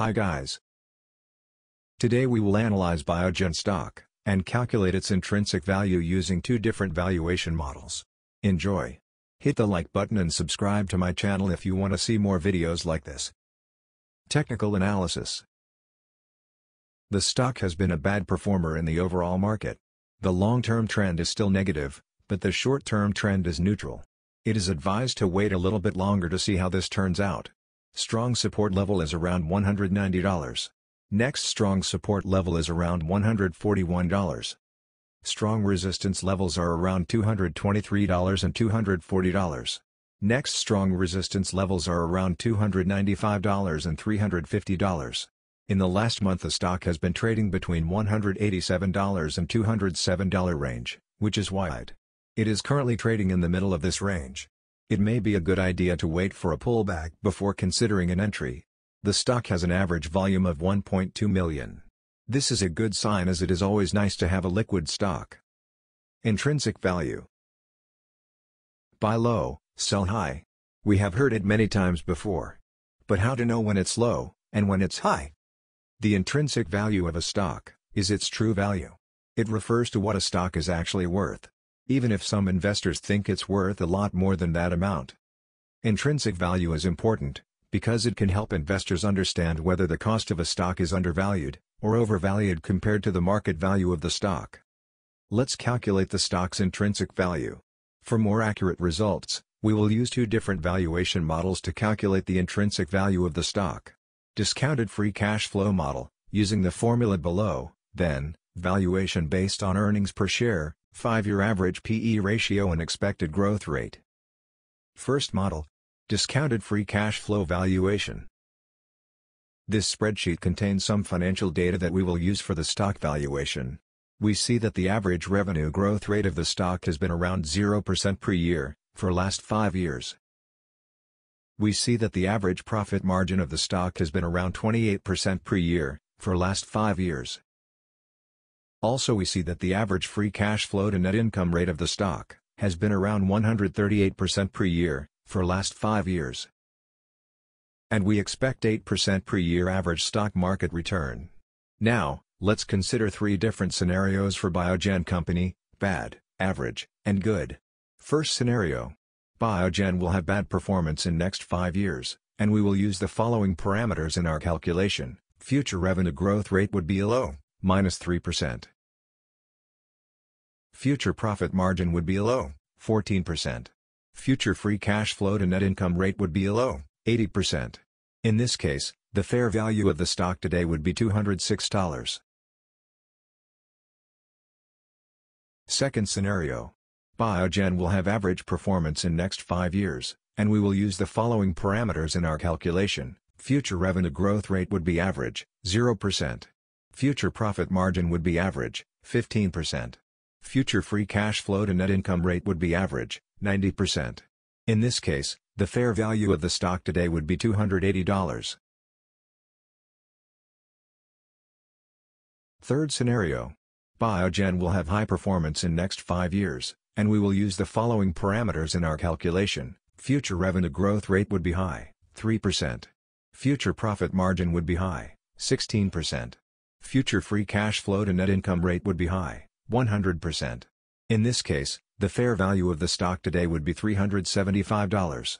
Hi guys. Today we will analyze Biogen stock, and calculate its intrinsic value using two different valuation models. Enjoy. Hit the like button and subscribe to my channel if you want to see more videos like this. Technical Analysis The stock has been a bad performer in the overall market. The long-term trend is still negative, but the short-term trend is neutral. It is advised to wait a little bit longer to see how this turns out. Strong support level is around $190. Next strong support level is around $141. Strong resistance levels are around $223 and $240. Next strong resistance levels are around $295 and $350. In the last month the stock has been trading between $187 and $207 range, which is wide. It is currently trading in the middle of this range. It may be a good idea to wait for a pullback before considering an entry. The stock has an average volume of 1.2 million. This is a good sign as it is always nice to have a liquid stock. Intrinsic value. Buy low, sell high. We have heard it many times before. But how to know when it's low, and when it's high? The intrinsic value of a stock is its true value. It refers to what a stock is actually worth even if some investors think it's worth a lot more than that amount. Intrinsic value is important, because it can help investors understand whether the cost of a stock is undervalued, or overvalued compared to the market value of the stock. Let's calculate the stock's intrinsic value. For more accurate results, we will use two different valuation models to calculate the intrinsic value of the stock. Discounted free cash flow model, using the formula below, then, valuation based on earnings per share, 5-year average PE ratio and expected growth rate. First model, discounted free cash flow valuation. This spreadsheet contains some financial data that we will use for the stock valuation. We see that the average revenue growth rate of the stock has been around 0% per year, for last 5 years. We see that the average profit margin of the stock has been around 28% per year, for last 5 years. Also we see that the average free cash flow to net income rate of the stock has been around 138% per year for last 5 years. And we expect 8% per year average stock market return. Now, let's consider three different scenarios for Biogen company, bad, average, and good. First scenario. Biogen will have bad performance in next 5 years, and we will use the following parameters in our calculation. Future revenue growth rate would be low minus 3%. Future profit margin would be low, 14%. Future free cash flow to net income rate would be low, 80%. In this case, the fair value of the stock today would be $206. Second scenario. Biogen will have average performance in next 5 years, and we will use the following parameters in our calculation. Future revenue growth rate would be average, 0%. Future profit margin would be average, 15%. Future free cash flow to net income rate would be average, 90%. In this case, the fair value of the stock today would be $280. Third scenario. Biogen will have high performance in next 5 years, and we will use the following parameters in our calculation. Future revenue growth rate would be high, 3%. Future profit margin would be high, 16% future free cash flow to net income rate would be high, 100%. In this case, the fair value of the stock today would be $375.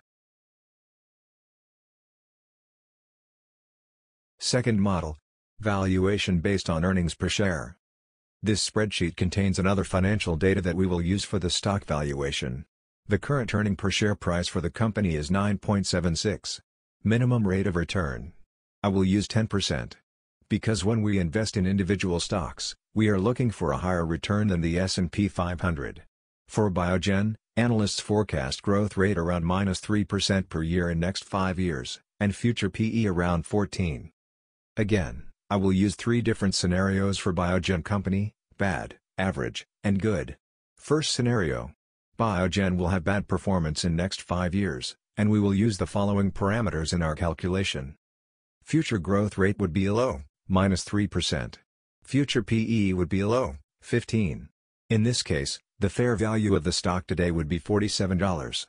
Second model. Valuation based on earnings per share. This spreadsheet contains another financial data that we will use for the stock valuation. The current earning per share price for the company is 9.76. Minimum rate of return. I will use 10%. Because when we invest in individual stocks, we are looking for a higher return than the S&P 500. For Biogen, analysts forecast growth rate around minus 3% per year in next 5 years, and future PE around 14. Again, I will use three different scenarios for Biogen company, bad, average, and good. First scenario. Biogen will have bad performance in next 5 years, and we will use the following parameters in our calculation. Future growth rate would be low, minus 3%. Future PE would be low, 15. In this case, the fair value of the stock today would be $47.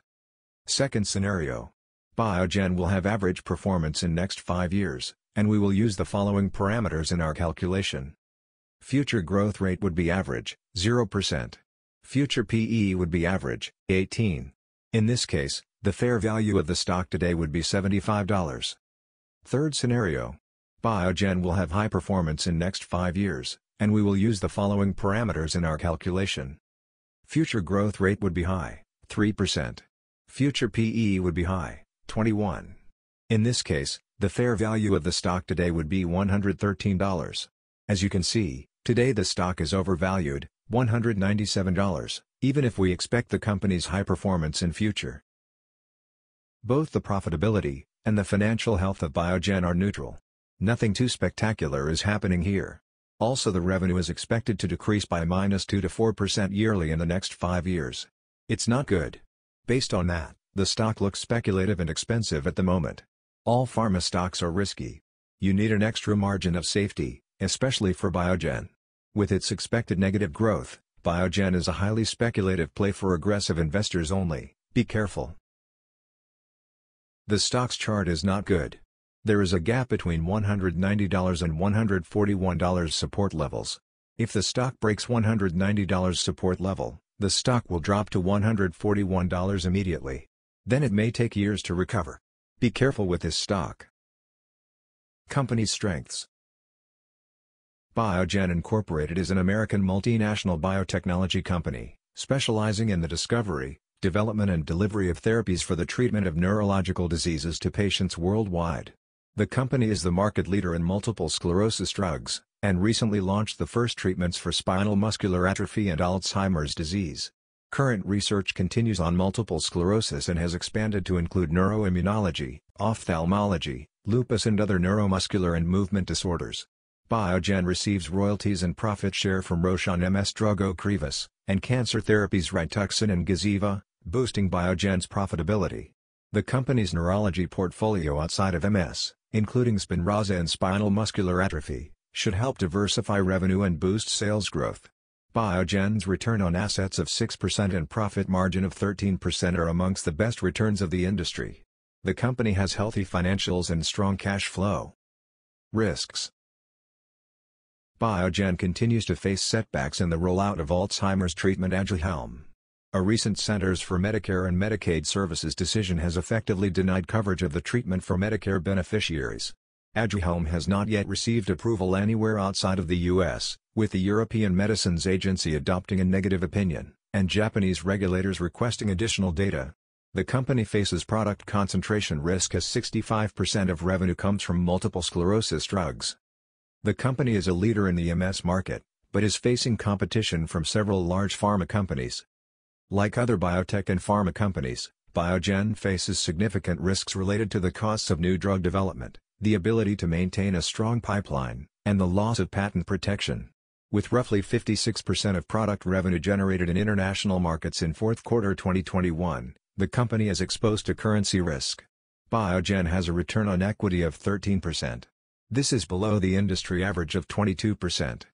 Second scenario. Biogen will have average performance in next 5 years, and we will use the following parameters in our calculation. Future growth rate would be average, 0%. Future PE would be average, 18. In this case, the fair value of the stock today would be $75. Third scenario. Biogen will have high performance in next 5 years, and we will use the following parameters in our calculation. Future growth rate would be high, 3%. Future PE would be high, 21. In this case, the fair value of the stock today would be $113. As you can see, today the stock is overvalued, $197, even if we expect the company's high performance in future. Both the profitability and the financial health of Biogen are neutral. Nothing too spectacular is happening here. Also the revenue is expected to decrease by minus 2 to 4% yearly in the next 5 years. It's not good. Based on that, the stock looks speculative and expensive at the moment. All pharma stocks are risky. You need an extra margin of safety, especially for Biogen. With its expected negative growth, Biogen is a highly speculative play for aggressive investors only, be careful. The stock's chart is not good. There is a gap between $190 and $141 support levels. If the stock breaks $190 support level, the stock will drop to $141 immediately. Then it may take years to recover. Be careful with this stock. Company Strengths Biogen Incorporated is an American multinational biotechnology company, specializing in the discovery, development and delivery of therapies for the treatment of neurological diseases to patients worldwide. The company is the market leader in multiple sclerosis drugs, and recently launched the first treatments for spinal muscular atrophy and Alzheimer's disease. Current research continues on multiple sclerosis and has expanded to include neuroimmunology, ophthalmology, lupus and other neuromuscular and movement disorders. Biogen receives royalties and profit share from Roche on MS drug Ocrevus, and cancer therapies Rituxan and Gaziva, boosting Biogen's profitability. The company's neurology portfolio outside of MS, including Spinraza and spinal muscular atrophy, should help diversify revenue and boost sales growth. Biogen's return on assets of 6% and profit margin of 13% are amongst the best returns of the industry. The company has healthy financials and strong cash flow. Risks Biogen continues to face setbacks in the rollout of Alzheimer's treatment Aduhelm. A recent Centers for Medicare and Medicaid Services decision has effectively denied coverage of the treatment for Medicare beneficiaries. Aduhelm has not yet received approval anywhere outside of the U.S., with the European Medicines Agency adopting a negative opinion, and Japanese regulators requesting additional data. The company faces product concentration risk as 65% of revenue comes from multiple sclerosis drugs. The company is a leader in the MS market, but is facing competition from several large pharma companies. Like other biotech and pharma companies, Biogen faces significant risks related to the costs of new drug development, the ability to maintain a strong pipeline, and the loss of patent protection. With roughly 56% of product revenue generated in international markets in fourth quarter 2021, the company is exposed to currency risk. Biogen has a return on equity of 13%. This is below the industry average of 22%.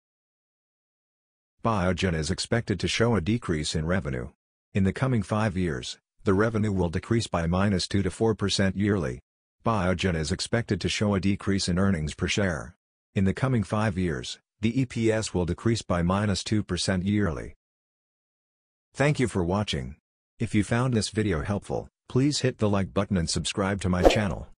Biogen is expected to show a decrease in revenue, in the coming five years, the revenue will decrease by minus 2 to 4% yearly. Biogen is expected to show a decrease in earnings per share. In the coming five years, the EPS will decrease by minus 2% yearly. Thank you for watching. If you found this video helpful, please hit the like button and subscribe to my channel.